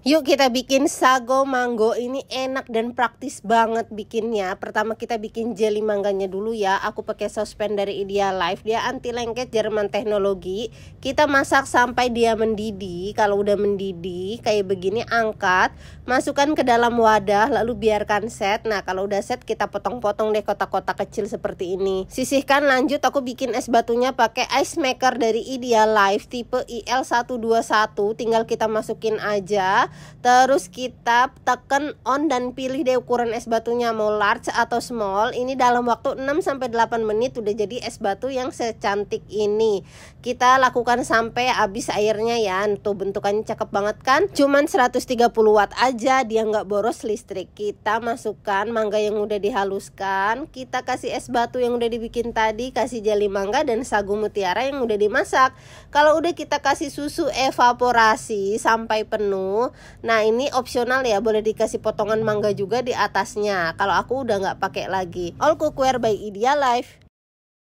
Yuk kita bikin sago mango ini enak dan praktis banget bikinnya. Pertama kita bikin jelly mangganya dulu ya. Aku pakai saucepan dari Ideal Life. Dia anti lengket Jerman teknologi. Kita masak sampai dia mendidih. Kalau udah mendidih kayak begini angkat, masukkan ke dalam wadah lalu biarkan set. Nah, kalau udah set kita potong-potong deh kotak-kotak kecil seperti ini. Sisihkan lanjut aku bikin es batunya pakai ice maker dari Ideal Life tipe IL121. Tinggal kita masukin aja terus kita tekan on dan pilih deh ukuran es batunya mau large atau small ini dalam waktu 6 sampai 8 menit udah jadi es batu yang secantik ini kita lakukan sampai habis airnya ya tuh bentukannya cakep banget kan cuman 130 watt aja dia nggak boros listrik kita masukkan mangga yang udah dihaluskan kita kasih es batu yang udah dibikin tadi kasih jeli mangga dan sagu mutiara yang udah dimasak kalau udah kita kasih susu evaporasi sampai penuh Nah ini opsional ya boleh dikasih potongan mangga juga di atasnya Kalau aku udah nggak pakai lagi All cookware by Idealife